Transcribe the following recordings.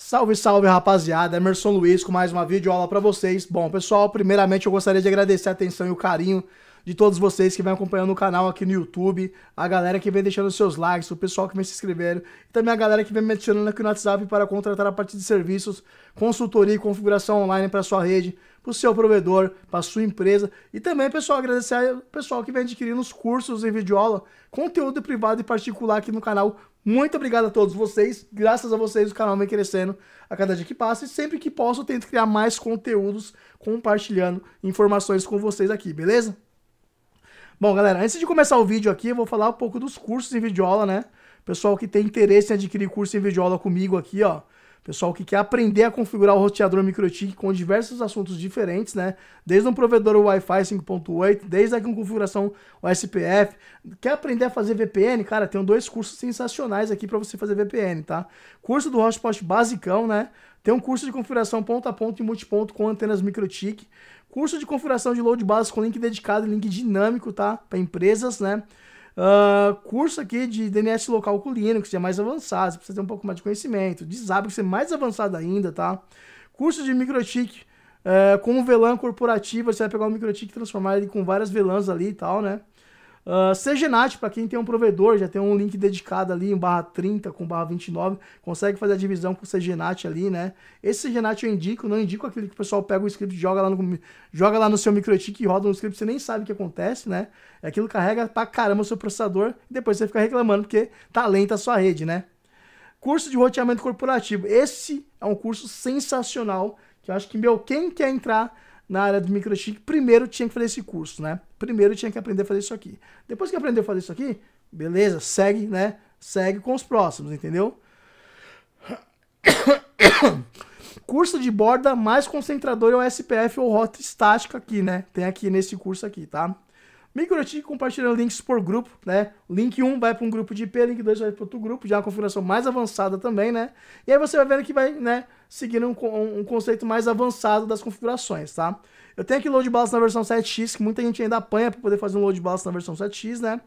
Salve, salve, rapaziada. Emerson Luiz com mais uma videoaula para vocês. Bom, pessoal, primeiramente eu gostaria de agradecer a atenção e o carinho de todos vocês que vem acompanhando o canal aqui no YouTube, a galera que vem deixando seus likes, o pessoal que vem se inscrevendo, e também a galera que vem me adicionando aqui no WhatsApp para contratar a partir de serviços, consultoria e configuração online para sua rede para o seu provedor, para a sua empresa. E também, pessoal, agradecer ao pessoal que vem adquirindo os cursos em videoaula, conteúdo privado e particular aqui no canal. Muito obrigado a todos vocês. Graças a vocês o canal vem crescendo a cada dia que passa. E sempre que posso, eu tento criar mais conteúdos compartilhando informações com vocês aqui, beleza? Bom, galera, antes de começar o vídeo aqui, eu vou falar um pouco dos cursos em videoaula, né? Pessoal que tem interesse em adquirir curso em videoaula comigo aqui, ó. Pessoal que quer aprender a configurar o roteador MikroTik com diversos assuntos diferentes, né? Desde um provedor Wi-Fi 5.8, desde a configuração SPF Quer aprender a fazer VPN? Cara, tem dois cursos sensacionais aqui para você fazer VPN, tá? Curso do Hotspot basicão, né? Tem um curso de configuração ponto a ponto e multiponto com antenas MikroTik. Curso de configuração de load base com link dedicado, e link dinâmico, tá? Para empresas, né? Uh, curso aqui de DNS local com Linux, que é mais avançado, você precisa ter um pouco mais de conhecimento. De que é mais avançado ainda, tá? Curso de microchip uh, com um VLAN corporativo, você vai pegar o um microchip e transformar ele com várias VLANs ali e tal, né? CGNAT, ah, para quem tem um provedor, já tem um link dedicado ali em barra 30 com barra 29, consegue fazer a divisão com o CGNAT ali, né? Esse CGNAT eu indico, não indico aquele que o pessoal pega o script, joga lá no, joga lá no seu microtik e roda um script, você nem sabe o que acontece, né? É aquilo carrega pra caramba o seu processador e depois você fica reclamando porque tá lenta a sua rede, né? Curso de roteamento corporativo. Esse é um curso sensacional que eu acho que, meu, quem quer entrar na área do microchip, primeiro tinha que fazer esse curso, né? Primeiro tinha que aprender a fazer isso aqui. Depois que aprendeu a fazer isso aqui, beleza, segue, né? Segue com os próximos, entendeu? curso de borda mais concentrador é o SPF ou rota estática aqui, né? Tem aqui nesse curso aqui, tá? Microchip compartilhando links por grupo, né? Link 1 vai para um grupo de IP, link 2 vai para outro grupo, já é uma configuração mais avançada também, né? E aí você vai vendo que vai, né? seguindo um, um, conceito mais avançado das configurações, tá? Eu tenho aqui load balance na versão 7x, que muita gente ainda apanha para poder fazer um load balance na versão 7x, né?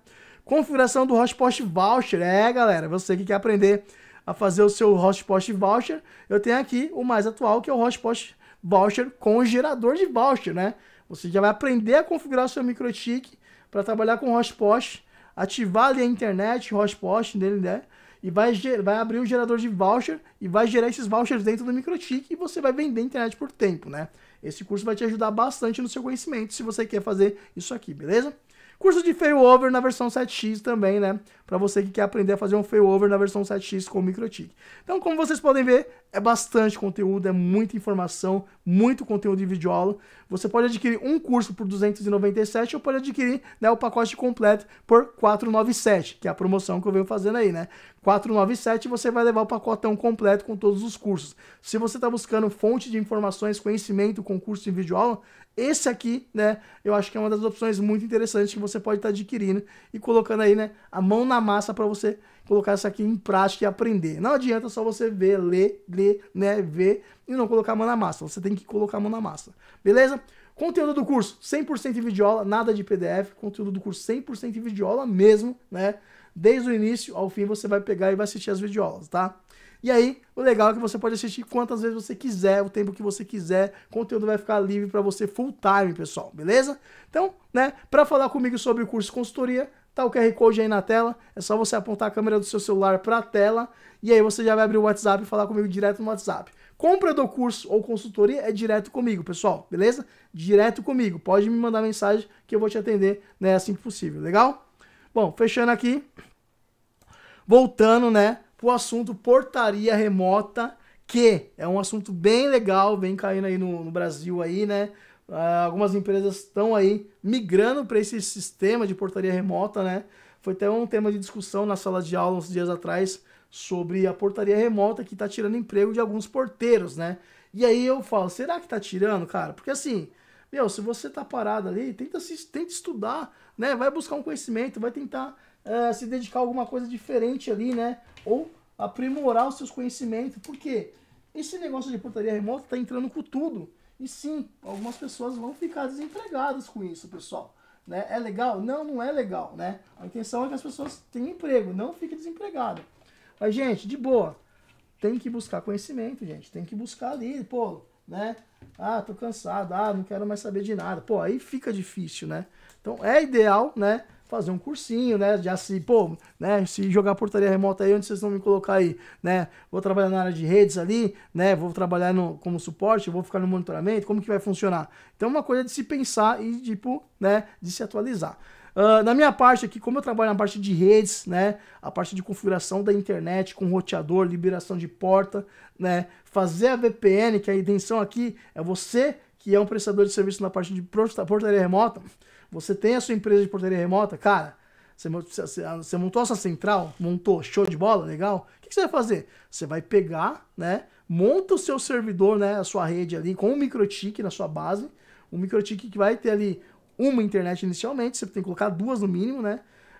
Configuração do hotspot voucher, é galera, você que quer aprender a fazer o seu hotspot voucher, eu tenho aqui o mais atual, que é o hotspot voucher com gerador de voucher, né? Você já vai aprender a configurar o seu microtik para trabalhar com hotspot, ativar ali a internet, hotspot dele, né? né? e vai, vai abrir um gerador de voucher e vai gerar esses vouchers dentro do MicroTik e você vai vender internet por tempo, né? Esse curso vai te ajudar bastante no seu conhecimento se você quer fazer isso aqui, beleza? Curso de failover na versão 7x também, né? Para você que quer aprender a fazer um failover na versão 7x com o MicroTik. Então, como vocês podem ver, é bastante conteúdo, é muita informação, muito conteúdo de videoaula. Você pode adquirir um curso por 297 ou pode adquirir né, o pacote completo por 497, que é a promoção que eu venho fazendo aí, né? 497 você vai levar o pacotão completo com todos os cursos. Se você está buscando fonte de informações, conhecimento, concurso em videoaula, esse aqui, né, eu acho que é uma das opções muito interessantes que você pode estar tá adquirindo e colocando aí, né, a mão na massa para você colocar isso aqui em prática e aprender. Não adianta só você ver, ler, ler, né, ver e não colocar a mão na massa. Você tem que colocar a mão na massa. Beleza? Conteúdo do curso 100% em videoaula, nada de PDF, conteúdo do curso 100% em videoaula mesmo, né? Desde o início ao fim você vai pegar e vai assistir as videoaulas, tá? E aí, o legal é que você pode assistir quantas vezes você quiser, o tempo que você quiser. O conteúdo vai ficar livre para você full time, pessoal, beleza? Então, né, para falar comigo sobre o curso consultoria, tá o QR Code aí na tela. É só você apontar a câmera do seu celular para a tela e aí você já vai abrir o WhatsApp e falar comigo direto no WhatsApp. Compra do curso ou consultoria é direto comigo, pessoal, beleza? Direto comigo. Pode me mandar mensagem que eu vou te atender, né, assim que possível, legal? Bom, fechando aqui, voltando, né, pro assunto portaria remota, que é um assunto bem legal, vem caindo aí no, no Brasil aí, né? Uh, algumas empresas estão aí migrando para esse sistema de portaria remota, né? Foi até um tema de discussão na sala de aula uns dias atrás sobre a portaria remota que está tirando emprego de alguns porteiros, né? E aí eu falo, será que está tirando, cara? Porque assim, meu, se você tá parado ali, tenta, se, tenta estudar, né? Vai buscar um conhecimento, vai tentar eh, se dedicar a alguma coisa diferente ali, né? Ou aprimorar os seus conhecimentos. porque Esse negócio de portaria remota tá entrando com tudo. E sim, algumas pessoas vão ficar desempregadas com isso, pessoal. Né? É legal? Não, não é legal, né? A intenção é que as pessoas tenham emprego, não fiquem desempregadas. Mas, gente, de boa. Tem que buscar conhecimento, gente. Tem que buscar ali, pô né? Ah, tô cansado, ah, não quero mais saber de nada. Pô, aí fica difícil, né? Então é ideal, né? Fazer um cursinho, né? Já se, pô, né? Se jogar portaria remota aí, onde vocês vão me colocar aí, né? Vou trabalhar na área de redes ali, né? Vou trabalhar no, como suporte, vou ficar no monitoramento, como que vai funcionar? Então é uma coisa de se pensar e, tipo, né? De se atualizar. Uh, na minha parte aqui, como eu trabalho na parte de redes, né, a parte de configuração da internet com roteador, liberação de porta, né, fazer a VPN, que é a intenção aqui é você que é um prestador de serviço na parte de portaria remota, você tem a sua empresa de portaria remota, cara, você ah, montou essa central, montou, show de bola, legal. O que você vai fazer? Você vai pegar, né? Monta o seu servidor, né? A sua rede ali com um microtik na sua base. Um microtik que vai ter ali uma internet inicialmente, você tem que colocar duas no mínimo, né?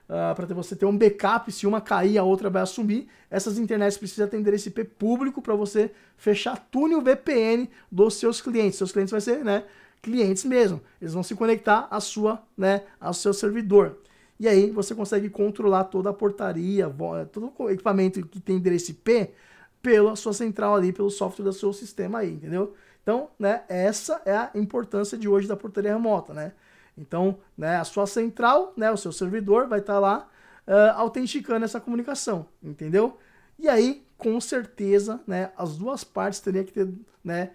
Uh, ah, para você ter um backup, se uma cair, a outra vai assumir. Essas internets precisam ter endereço IP público para você fechar túnel VPN dos seus clientes. Seus clientes vai ser, né, clientes mesmo. Eles vão se conectar à sua, né, ao seu servidor. E aí você consegue controlar toda a portaria, todo o equipamento que tem endereço IP pela sua central ali, pelo software do seu sistema aí, entendeu? Então, né, essa é a importância de hoje da portaria remota, né? Então, né, a sua central, né, o seu servidor vai estar tá lá uh, autenticando essa comunicação, entendeu? E aí, com certeza, né, as duas partes teriam que ter né,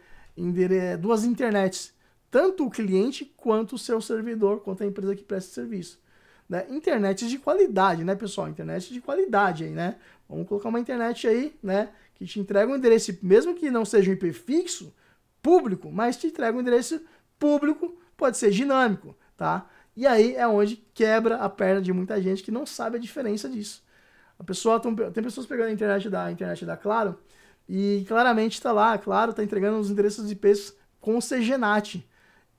duas internets, tanto o cliente quanto o seu servidor, quanto a empresa que presta serviço. Né? Internet de qualidade, né, pessoal? Internet de qualidade aí, né? Vamos colocar uma internet aí, né, que te entrega um endereço, mesmo que não seja um IP fixo, público, mas te entrega um endereço público, pode ser dinâmico tá? E aí é onde quebra a perna de muita gente que não sabe a diferença disso. A pessoa tem pessoas pegando a internet da a internet da Claro e claramente está lá, Claro está entregando os endereços de IPs com o CGNAT.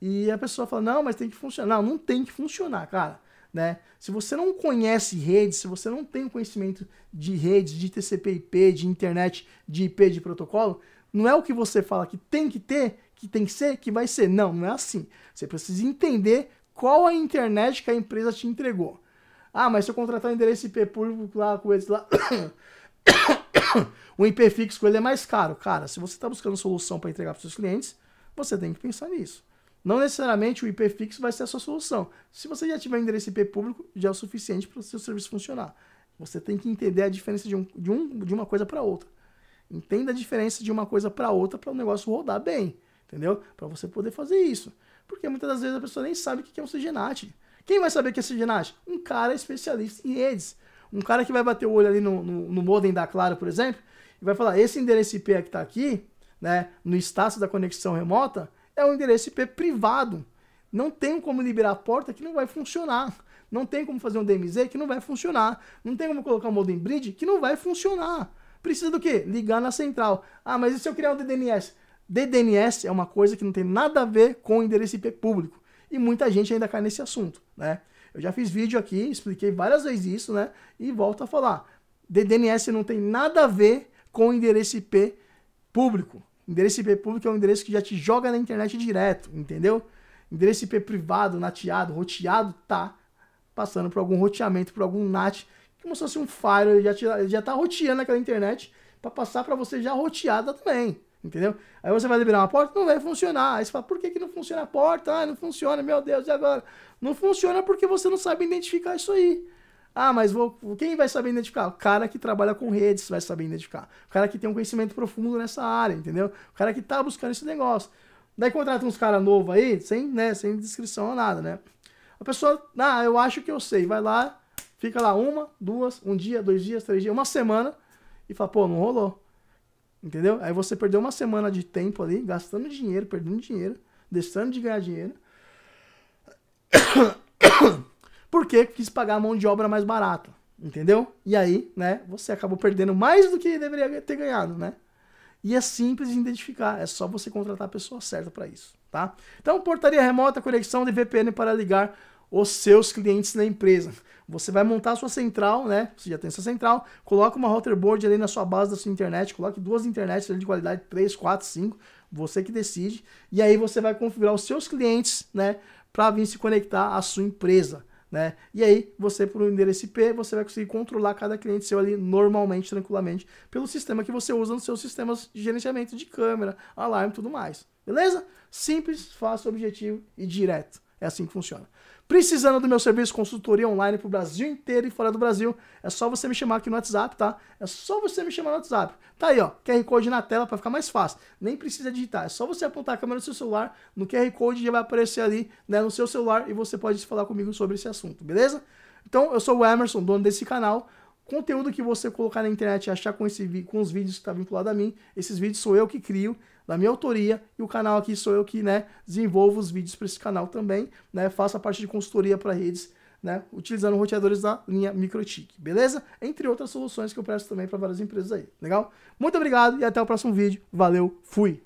E a pessoa fala: "Não, mas tem que funcionar". Não, não tem que funcionar, cara, né? Se você não conhece redes, se você não tem conhecimento de redes, de TCP/IP, de internet, de IP, de protocolo, não é o que você fala que tem que ter, que tem que ser, que vai ser. Não, não é assim. Você precisa entender qual a internet que a empresa te entregou. Ah, mas se eu contratar um endereço IP público lá com eles lá. o IP fixo com ele é mais caro. Cara, se você está buscando solução para entregar para seus clientes, você tem que pensar nisso. Não necessariamente o IP fixo vai ser a sua solução. Se você já tiver um endereço IP público, já é o suficiente para o seu serviço funcionar. Você tem que entender a diferença de, um, de, um, de uma coisa para outra. Entenda a diferença de uma coisa para outra para o negócio rodar bem, entendeu? Para você poder fazer isso. Porque muitas das vezes a pessoa nem sabe o que é um CGNAT. Quem vai saber o que é CGNAT? Um cara especialista em redes. Um cara que vai bater o olho ali no, no, no modem da Claro, por exemplo, e vai falar, esse endereço IP é que está aqui, né, no status da conexão remota, é um endereço IP privado. Não tem como liberar a porta que não vai funcionar. Não tem como fazer um DMZ que não vai funcionar. Não tem como colocar um modem bridge que não vai funcionar. Precisa do quê? Ligar na central. Ah, mas e se eu criar um DDNS? DDNS é uma coisa que não tem nada a ver com endereço IP público. E muita gente ainda cai nesse assunto, né? Eu já fiz vídeo aqui, expliquei várias vezes isso, né? E volto a falar. DDNS não tem nada a ver com endereço IP público. Endereço IP público é um endereço que já te joga na internet direto, entendeu? Endereço IP privado, nateado, roteado, tá passando por algum roteamento, por algum NAT, como se fosse um firewall, ele já, te, ele já tá roteando aquela internet para passar para você já roteada também. Entendeu? Aí você vai liberar uma porta, não vai funcionar. Aí você fala, por que, que não funciona a porta? Ah, não funciona, meu Deus, e agora? Não funciona porque você não sabe identificar isso aí. Ah, mas vou, quem vai saber identificar? O cara que trabalha com redes vai saber identificar. O cara que tem um conhecimento profundo nessa área, entendeu? O cara que tá buscando esse negócio. Daí contrata uns caras novos aí, sem, né, sem descrição ou nada, né? A pessoa, ah, eu acho que eu sei. Vai lá, fica lá uma, duas, um dia, dois dias, três dias, uma semana e fala, pô, não rolou. Entendeu? Aí você perdeu uma semana de tempo ali, gastando dinheiro, perdendo dinheiro, deixando de ganhar dinheiro. Porque quis pagar a mão de obra mais barata. Entendeu? E aí, né, você acabou perdendo mais do que deveria ter ganhado, né? E é simples de identificar, é só você contratar a pessoa certa para isso, tá? Então, portaria remota, conexão de VPN para ligar os seus clientes na empresa. Você vai montar a sua central, né? Você já tem sua central, coloca uma router board ali na sua base da sua internet, coloque duas internets de qualidade 3, 4, 5, você que decide. E aí você vai configurar os seus clientes, né, para vir se conectar à sua empresa, né? E aí você por um endereço IP, você vai conseguir controlar cada cliente seu ali normalmente, tranquilamente, pelo sistema que você usa nos seus sistemas de gerenciamento de câmera, alarme e tudo mais. Beleza? Simples, fácil, objetivo e direto. É assim que funciona. Precisando do meu serviço consultoria online pro Brasil inteiro e fora do Brasil, é só você me chamar aqui no WhatsApp, tá? É só você me chamar no WhatsApp. Tá aí, ó, QR Code na tela para ficar mais fácil. Nem precisa digitar, é só você apontar a câmera do seu celular, no QR Code já vai aparecer ali, né, no seu celular e você pode falar comigo sobre esse assunto, beleza? Então, eu sou o Emerson, dono desse canal conteúdo que você colocar na internet e achar com, esse, com os vídeos que está vinculado a mim, esses vídeos sou eu que crio, da minha autoria, e o canal aqui sou eu que, né, desenvolvo os vídeos para esse canal também, né, faço a parte de consultoria para redes, né, utilizando roteadores da linha MikroTik, beleza? Entre outras soluções que eu presto também para várias empresas aí, legal? Muito obrigado e até o próximo vídeo, valeu, fui!